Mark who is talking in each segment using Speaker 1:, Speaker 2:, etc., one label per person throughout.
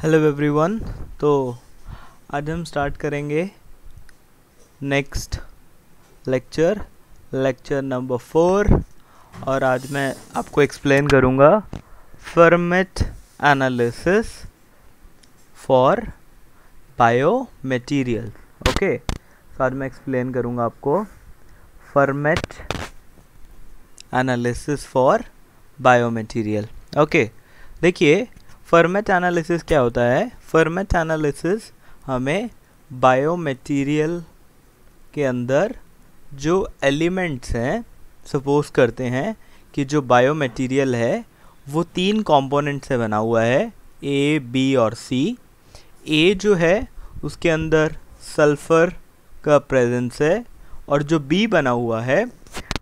Speaker 1: Hello everyone तो आज हम स्टार्ट करेंगे next lecture lecture number four और आज मैं आपको एक्सप्लेन करूँगा Fermat analysis for bio material okay तो आज मैं एक्सप्लेन करूँगा आपको Fermat analysis for bio material okay देखिए फर्मेट एनालिसिस क्या होता है फर्मेट एनालिसिस हमें बायोमटेरियल के अंदर जो एलिमेंट्स हैं सपोज करते हैं कि जो बायोमटेरियल है वो तीन कंपोनेंट से बना हुआ है ए बी और सी ए जो है उसके अंदर सल्फ़र का प्रेजेंस है और जो बी बना हुआ है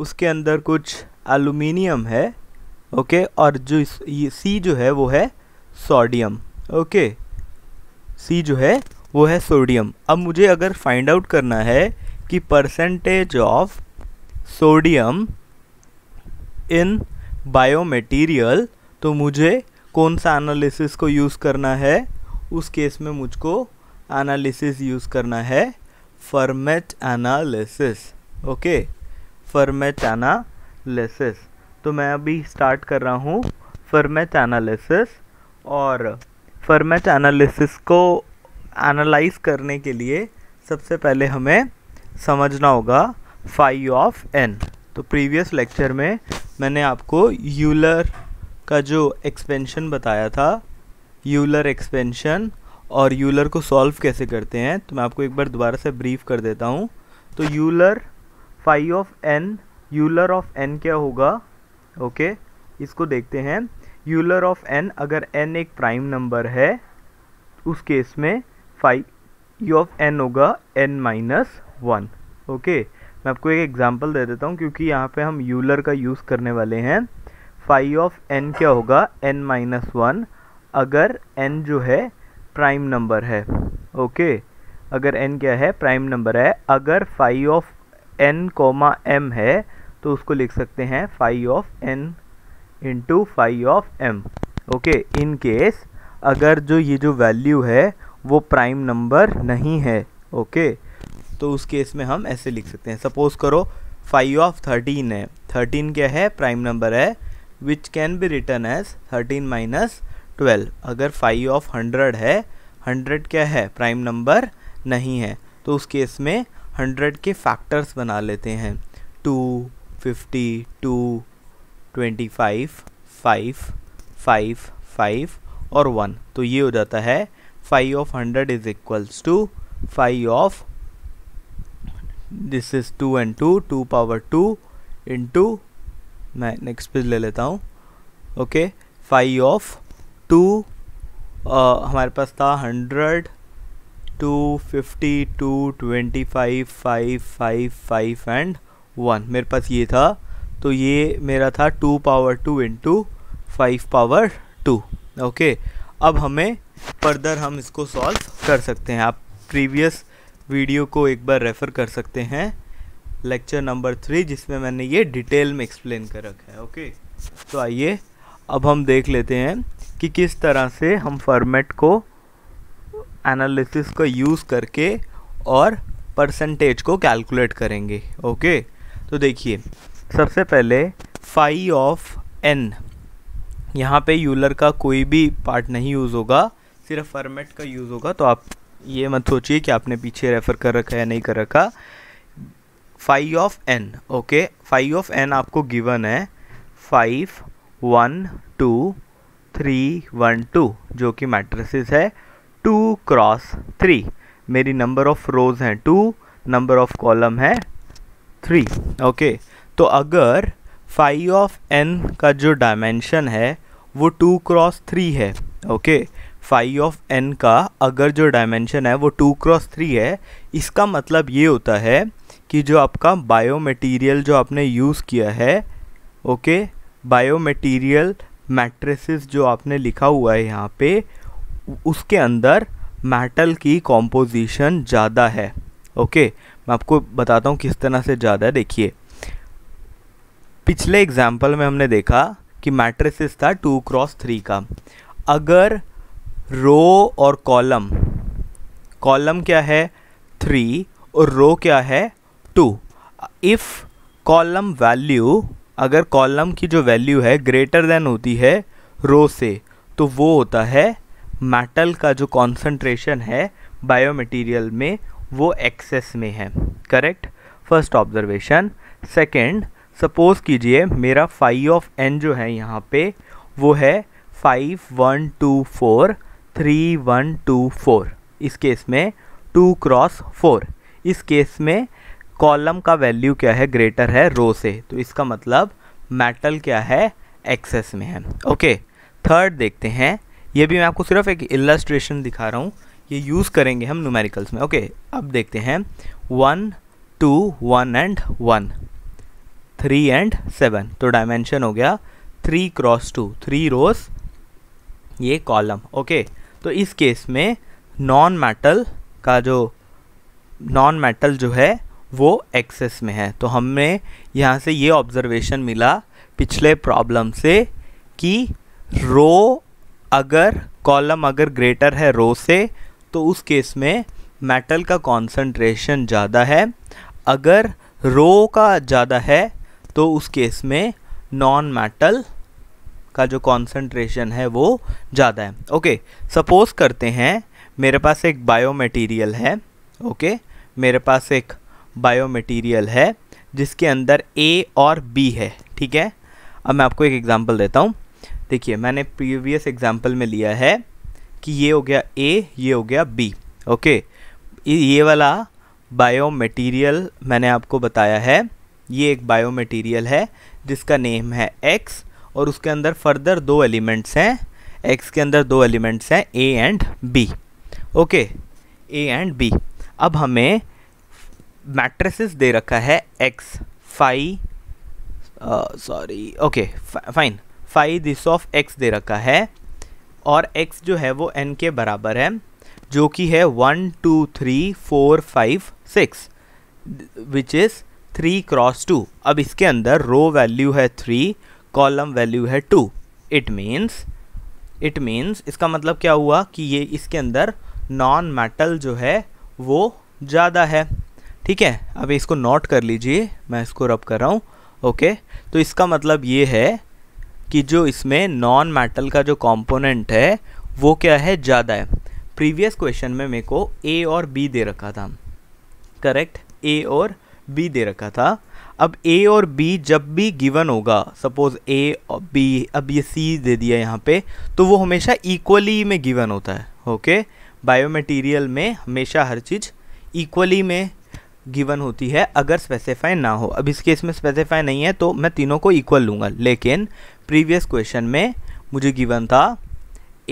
Speaker 1: उसके अंदर कुछ एलुमिनियम है ओके और जो सी जो है वो है सोडियम ओके सी जो है वो है सोडियम अब मुझे अगर फाइंड आउट करना है कि percentage of sodium in material तो मुझे कौन सा एनालिसिस को यूज़ करना है उस केस में मुझको एनालिसिस यूज़ करना है Fermat analysis okay Fermat analysis तो मैं अभी स्टार्ट कर रहा हूँ फर्मेट एनालिसिस और फर्मेट एनालिसिस को एनालाइज करने के लिए सबसे पहले हमें समझना होगा फाइव ऑफ एन तो प्रीवियस लेक्चर में मैंने आपको यूलर का जो एक्सपेंशन बताया था यूलर एक्सपेंशन और यूलर को सॉल्व कैसे करते हैं तो मैं आपको एक बार दोबारा से ब्रीफ कर देता हूँ तो Euler phi of N Euler of N क्या होगा ओके इसको देखते हैं यूलर ऑफ एन अगर एन एक प्राइम नंबर है उस केस में फाइव यू ऑफ एन होगा एन माइनस वन ओके मैं आपको एक एग्जांपल दे देता हूँ क्योंकि यहाँ पे हम यूलर का यूज़ करने वाले हैं फाइव ऑफ एन क्या होगा एन माइनस वन अगर एन जो है प्राइम नंबर है ओके अगर एन क्या है प्राइम नंबर है अगर phi of N comma M है तो उसको लिख सकते हैं phi of N into phi of M okay in case अगर जो ये जो वैल्यू है वो प्राइम नंबर नहीं है ओके okay? तो उस केस में हम ऐसे लिख सकते हैं सपोज करो फाइव ऑफ थर्टीन है थर्टीन क्या है प्राइम नंबर है which can be written as thirteen minus twelve अगर फाइव ऑफ हंड्रेड है हंड्रेड क्या है प्राइम नंबर नहीं है तो उस केस में हंड्रेड के फैक्टर्स बना लेते हैं two fifty two twenty five five five five five one तो ये हो जाता है phi of hundred is equals to phi of this is two and two two power two in two मैं नेक्स्ट पेज ले लेता हूँ ओके फाइव ऑफ टू हमारे पास था hundred two fifty two twenty five five five five and one मेरे पास ये था तो ये मेरा था two power two into five power two okay अब हमें फर्दर हम इसको सॉल्व कर सकते हैं आप प्रीवियस वीडियो को एक बार रेफ़र कर सकते हैं लेक्चर नंबर थ्री जिसमें मैंने ये डिटेल में एक्सप्लेन कर रखा है ओके तो आइए अब हम देख लेते हैं कि किस तरह से हम फॉर्मेट को एनालिसिस को यूज़ करके और परसेंटेज को कैलकुलेट करेंगे ओके तो देखिए सबसे पहले फाई ऑफ एन यहाँ पे यूलर का कोई भी पार्ट नहीं यूज़ होगा सिर्फ फॉर्मेट का यूज़ होगा तो आप ये मत सोचिए कि आपने पीछे रेफ़र कर रखा है नहीं कर रखा phi of N okay phi of N आपको गिवन है five one two three one two जो कि मैट्रिसेस है टू क्रॉस थ्री मेरी नंबर ऑफ़ रोज़ हैं टू नंबर ऑफ़ कॉलम है थ्री ओके okay. तो अगर फाइव ऑफ एन का जो डायमेंशन है वो टू क्रॉस थ्री है ओके फाइव ऑफ एन का अगर जो डायमेंशन है वो टू क्रॉस थ्री है इसका मतलब ये होता है कि जो आपका बायो मटीरियल जो आपने यूज़ किया है ओके बायो मटीरियल मैट्रस जो आपने लिखा हुआ है यहाँ पे उसके अंदर मेटल की कॉम्पोजिशन ज़्यादा है ओके मैं आपको बताता हूँ किस तरह से ज़्यादा देखिए पिछले एग्जाम्पल में हमने देखा कि मैट्रिसेस था टू क्रॉस थ्री का अगर रो और कॉलम कॉलम क्या है थ्री और रो क्या है टू इफ़ कॉलम वैल्यू अगर कॉलम की जो वैल्यू है ग्रेटर देन होती है रो से तो वो होता है मेटल का जो कॉन्सेंट्रेशन है बायोमटेरियल में वो एक्सेस में है correct first observation second suppose कीजिए मेरा फाइव ऑफ एन जो है यहाँ पे वो है five one two four three one two four इस केस में टू क्रॉस फोर इस केस में कॉलम का वैल्यू क्या है ग्रेटर है रो से तो इसका मतलब मेटल क्या है एक्सेस में है ओके थर्ड देखते हैं ये भी मैं आपको सिर्फ एक इलस्ट्रेशन दिखा रहा हूँ ये यूज़ करेंगे हम न्यूमेरिकल्स में ओके okay, अब देखते हैं one two one and one three and seven तो डायमेंशन हो गया three cross two three rows ये कॉलम ओके तो इस केस में नॉन मेटल का जो नॉन मेटल जो है वो एक्सेस में है तो हमें यहाँ से ये ऑब्जर्वेशन मिला पिछले प्रॉब्लम से कि रो अगर कॉलम अगर ग्रेटर है रो से तो उस केस में मेटल का कॉन्सेंट्रेशन ज़्यादा है अगर रो का ज़्यादा है तो उस केस में नॉन मेटल का जो कॉन्सेंट्रेशन है वो ज़्यादा है ओके सपोज करते हैं मेरे पास एक बायो मटीरियल है ओके मेरे पास एक बायो मटीरियल है जिसके अंदर ए और बी है ठीक है अब मैं आपको एक एग्जांपल देता हूँ देखिए मैंने प्रीवियस एग्जांपल में लिया है कि ये हो गया ए ये हो गया बी ओके ये वाला बायो मटीरियल मैंने आपको बताया है ये एक बायो मटीरियल है जिसका नेम है एक्स और उसके अंदर फर्दर दो एलिमेंट्स हैं एक्स के अंदर दो एलिमेंट्स हैं A and B okay A and B अब हमें मैट्रस दे रखा है X phi sorry okay fine phi this of X दे रखा है और एक्स जो है वो एन के बराबर है जो कि है one two three four five six which is three cross two अब इसके अंदर रो वैल्यू है थ्री कॉलम वैल्यू है two it means it means इसका मतलब क्या हुआ कि ये इसके अंदर नॉन मेटल जो है वो ज़्यादा है ठीक है अब इसको नोट कर लीजिए मैं इसको रब कर रहा हूँ ओके तो इसका मतलब ये है कि जो इसमें नॉन मेटल का जो कंपोनेंट है वो क्या है ज़्यादा है प्रीवियस क्वेश्चन में मेरे को ए और बी दे रखा था करेक्ट ए और बी दे रखा था अब ए और बी जब भी गिवन होगा सपोज ए और बी अब ये सी दे दिया यहाँ पे तो वो हमेशा इक्वली में गिवन होता है ओके बायोमटेरियल में हमेशा हर चीज़ इक्वली में गिवन होती है अगर स्पेसिफाई ना हो अब इस केस में स्पेसिफाई नहीं है तो मैं तीनों को इक्वल लूँगा लेकिन प्रीवियस क्वेश्चन में मुझे गिवन था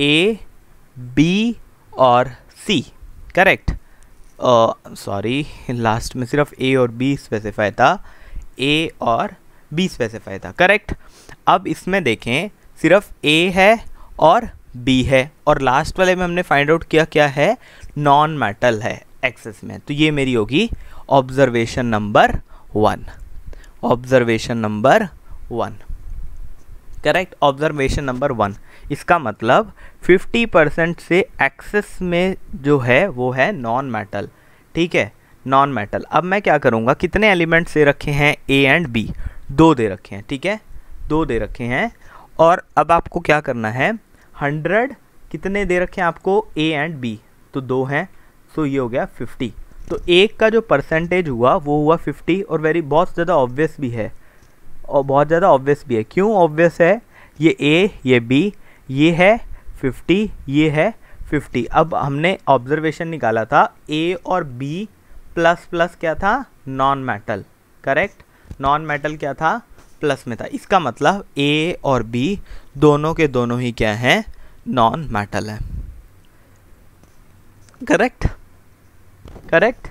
Speaker 1: ए बी और सी करेक्ट सॉरी लास्ट में सिर्फ ए और बी स्पेसिफाई था ए और बी स्पेसिफाई था करेक्ट अब इसमें देखें सिर्फ ए है और बी है और लास्ट वाले में हमने फाइंड आउट किया क्या है नॉन मेटल है एक्सेस में तो ये मेरी होगी observation number one observation number one correct observation number one इसका मतलब 50 परसेंट से एक्सेस में जो है वो है नॉन मेटल ठीक है नॉन मेटल अब मैं क्या करूँगा कितने एलिमेंट्स दे रखे हैं ए एंड बी दो दे रखे हैं ठीक है दो दे रखे हैं और अब आपको क्या करना है हंड्रेड कितने दे रखे हैं आपको ए एंड बी तो दो हैं सो तो ये हो गया फिफ्टी तो एक का जो परसेंटेज हुआ वो हुआ फिफ्टी और वेरी बहुत ज़्यादा ऑब्वियस भी है और बहुत ज़्यादा ऑब्वियस भी है क्यों ऑब्वियस है ये ए ये बी ये है फिफ्टी ये है फिफ्टी अब हमने ऑब्जर्वेशन निकाला था ए और बी प्लस प्लस क्या था non metal correct non metal क्या था प्लस में था इसका मतलब ए और बी दोनों के दोनों ही क्या हैं नॉन मेटल है correct correct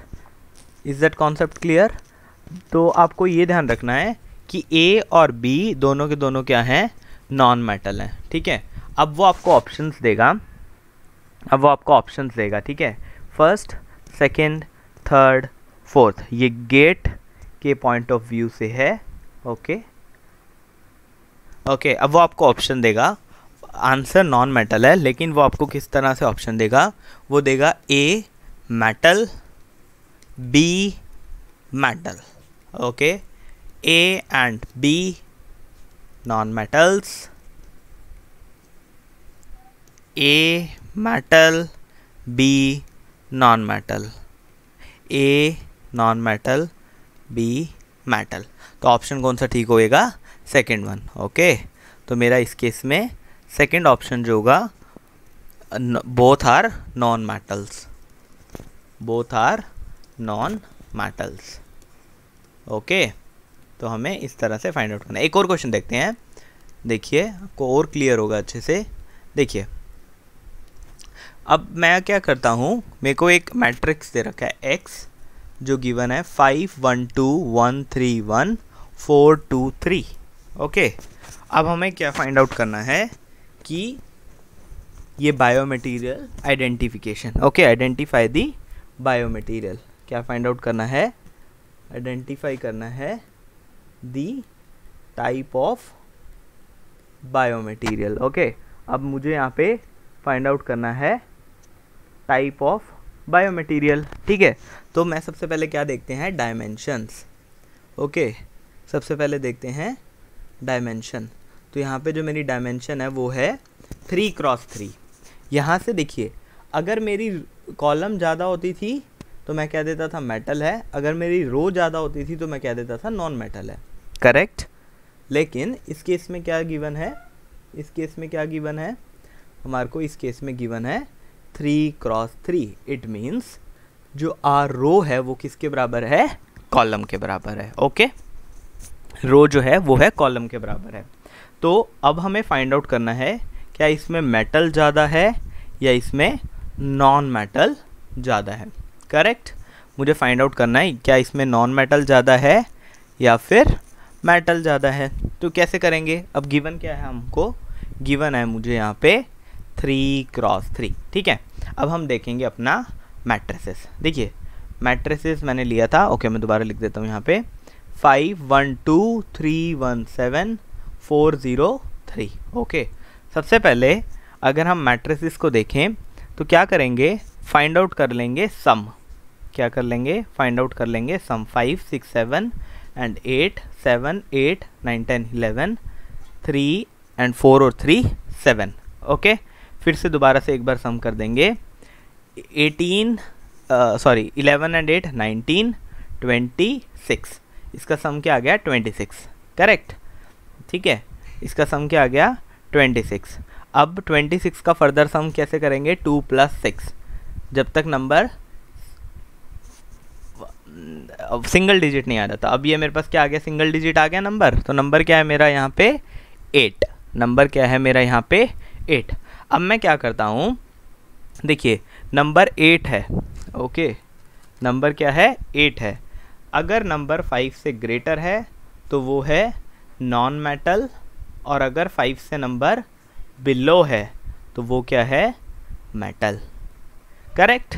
Speaker 1: is that concept clear तो आपको ये ध्यान रखना है कि ए और बी दोनों के दोनों क्या हैं नॉन मेटल हैं ठीक है अब वो आपको ऑप्शंस देगा अब वो आपको ऑप्शंस देगा ठीक है फर्स्ट सेकंड थर्ड फोर्थ ये गेट के पॉइंट ऑफ व्यू से है ओके ओके अब वो आपको ऑप्शन देगा आंसर नॉन मेटल है लेकिन वो आपको किस तरह से ऑप्शन देगा वो देगा A metal B metal okay A and B non-metals, A metal B non-metal, A non-metal, B metal तो ऑप्शन कौन सा ठीक होएगा सेकेंड वन ओके तो मेरा इस केस में सेकेंड ऑप्शन जो होगा both are non metals both are non metals okay तो हमें इस तरह से फाइंड आउट करना है एक और क्वेश्चन देखते हैं देखिए आपको और क्लियर होगा अच्छे से देखिए अब मैं क्या करता हूँ मेरे को एक मैट्रिक्स दे रखा है एक्स जो गिवन है five one two one three one four two three okay अब हमें क्या फाइंड आउट करना है कि ये biomaterial identification okay identify the biomaterial क्या फाइंड आउट करना है आइडेंटिफाई करना है the type of biomaterial okay अब मुझे यहाँ पे फाइंड आउट करना है टाइप ऑफ बायोमटीरियल ठीक है तो मैं सबसे पहले क्या देखते हैं डायमेंशंस ओके सबसे पहले देखते हैं डायमेंशन तो यहाँ पे जो मेरी डायमेंशन है वो है थ्री क्रॉस थ्री यहाँ से देखिए अगर मेरी कॉलम ज़्यादा होती थी तो मैं कह देता था मेटल है अगर मेरी रो ज़्यादा होती थी तो मैं कह देता था नॉन मेटल है करेक्ट लेकिन इस केस में क्या गिवन है इस केस में क्या गिवन है हमारे को इस केस में गिवन है three cross three it means जो आर रो है वो किसके बराबर है कॉलम के बराबर है ओके रो जो है वो है कॉलम के बराबर है तो अब हमें फाइंड आउट करना है क्या इसमें मेटल ज़्यादा है या इसमें नॉन मेटल ज़्यादा है करेक्ट मुझे फाइंड आउट करना है क्या इसमें नॉन मेटल ज़्यादा है या फिर मेटल ज़्यादा है तो कैसे करेंगे अब गिवन क्या है हमको गिवन है मुझे यहाँ पे थ्री क्रॉस थ्री ठीक है अब हम देखेंगे अपना मैट्रेसेस देखिए मैट्रेसेस मैंने लिया था ओके मैं दोबारा लिख देता हूँ यहाँ पे five one two three one seven four zero three okay सबसे पहले अगर हम मैट्रेसेस को देखें तो क्या करेंगे फाइंड आउट कर लेंगे सम क्या कर लेंगे फाइंड आउट कर लेंगे sum five six seven and eight seven eight nine ten eleven three and four और थ्री सेवन ओके फिर से दोबारा से एक बार सम कर देंगे eighteen sorry eleven and eight nineteen twenty six इसका सम क्या आ गया ट्वेंटी सिक्स करेक्ट ठीक है इसका सम क्या आ गया ट्वेंटी सिक्स अब ट्वेंटी सिक्स का फर्दर सम कैसे करेंगे टू प्लस सिक्स जब तक नंबर सिंगल डिजिट नहीं आ रहा था अब ये मेरे पास क्या आ गया सिंगल डिजिट आ गया नंबर तो नंबर क्या है मेरा यहाँ पे एट नंबर क्या है मेरा यहाँ पे एट अब मैं क्या करता हूँ देखिए नंबर एट है ओके नंबर क्या है एट है अगर नंबर फाइव से ग्रेटर है तो वो है नॉन मेटल और अगर फाइव से नंबर बिलो है तो वो क्या है मेटल करेक्ट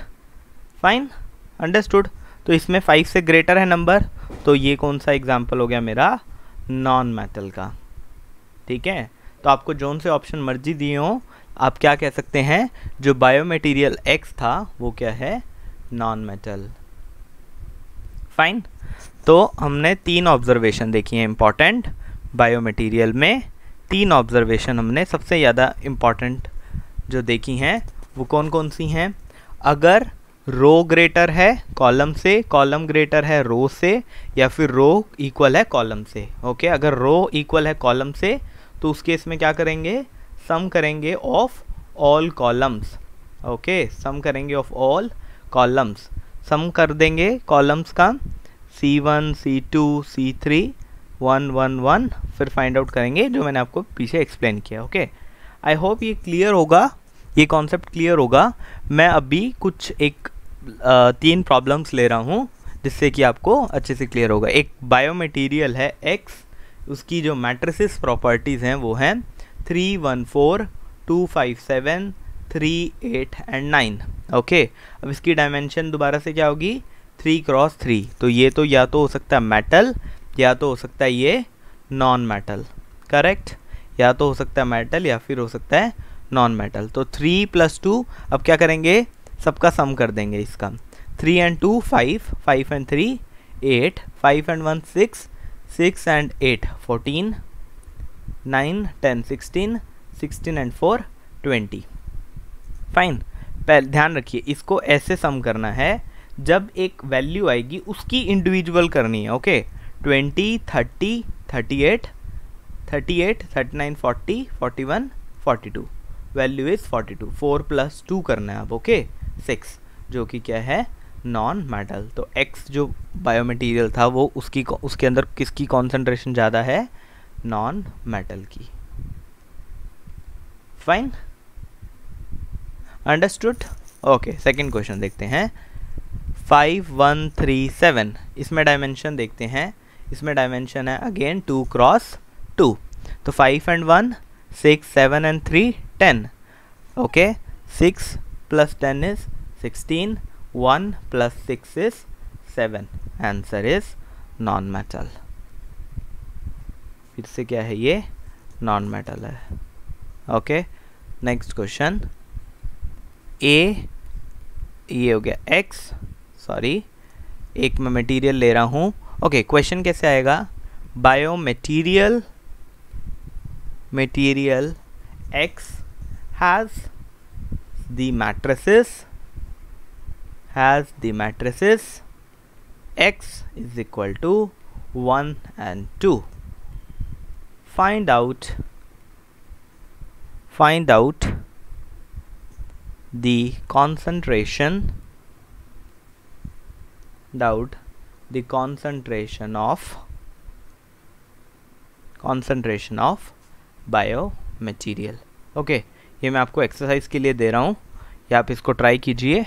Speaker 1: फाइन अंडरस्टूड तो इसमें फाइव से ग्रेटर है नंबर तो ये कौन सा एग्जाम्पल हो गया मेरा नॉन मेटल का ठीक है तो आपको जोन से ऑप्शन मर्जी दिए हों आप क्या कह सकते हैं जो बायो मटेरियल एक्स था वो क्या है नॉन मेटल फाइन तो हमने तीन ऑब्जर्वेशन देखी हैं इम्पॉर्टेंट बायो मटेरियल में तीन ऑब्जर्वेशन हमने सबसे ज़्यादा इम्पॉर्टेंट जो देखी हैं वो कौन कौन सी हैं अगर रो ग्रेटर है कॉलम से कॉलम ग्रेटर है रो से या फिर रो इक्वल है कॉलम से ओके अगर रो इक्वल है कॉलम से तो उस केस में क्या करेंगे सम करेंगे of all columns okay sum करेंगे ऑफ ऑल कॉलम्स सम कर देंगे कॉलम्स का C one C two C three one one one फिर फाइंड आउट करेंगे जो मैंने आपको पीछे एक्सप्लेन किया ओके आई होप ये क्लियर होगा ये कॉन्सेप्ट क्लियर होगा मैं अभी कुछ एक तीन प्रॉब्लम्स ले रहा हूँ जिससे कि आपको अच्छे से क्लियर होगा एक बायोमेटीरियल है एक्स उसकी जो मैट्रिसिस प्रॉपर्टीज़ हैं वो हैं three one four two five seven three eight and nine okay अब इसकी डायमेंशन दोबारा से क्या होगी थ्री क्रॉस थ्री तो ये तो या तो हो सकता है मेटल या तो हो सकता है ये नॉन मेटल करेक्ट या तो हो सकता है मेटल या फिर हो सकता है नॉन मेटल तो थ्री प्लस टू अब क्या करेंगे सबका सम कर देंगे इसका three and two five five and three eight five and one six six and eight fourteen nine ten sixteen sixteen and four twenty fine पहले ध्यान रखिए इसको ऐसे सम करना है जब एक वैल्यू आएगी उसकी इंडिविजुअल करनी है okay twenty thirty thirty eight thirty eight thirty nine forty forty one forty two value is forty two four plus two करना है अब ओके सिक्स जो कि क्या है नॉन मेटल तो एक्स जो बायोमटेरियल था वो उसकी उसके अंदर किसकी कॉन्सेंट्रेशन ज़्यादा है नॉन मेटल की fine understood okay second question देखते हैं फाइव वन थ्री सेवन इसमें डायमेंशन देखते हैं इसमें डायमेंशन है अगेन टू क्रॉस टू तो five and one six seven and three 10 okay 6 plus 10 is 16 1 plus 6 is 7 answer is non metal फिर से क्या है ये नॉन मेटल है ओके नेक्स्ट क्वेश्चन ए ये हो गया एक्स सॉरी एक मैं मटेरियल ले रहा हूँ ओके क्वेश्चन कैसे आएगा biomaterial material X has the matrices has the matrices x is equal to 1 and 2 find out find out the concentration doubt the concentration of concentration of biomaterial okay ये मैं आपको exercise के लिए दे रहा हूँ या आप इसको ट्राई कीजिए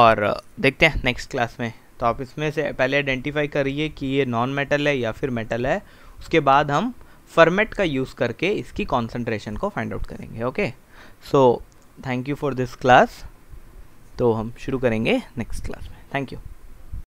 Speaker 1: और देखते हैं नेक्स्ट क्लास में तो आप इसमें से पहले आइडेंटिफाई करिए कि ये नॉन मेटल है या फिर मेटल है उसके बाद हम फर्मेट का यूज़ करके इसकी कॉन्सेंट्रेशन को फाइंड आउट करेंगे okay so thank you for this class तो हम शुरू करेंगे नेक्स्ट क्लास में थैंक यू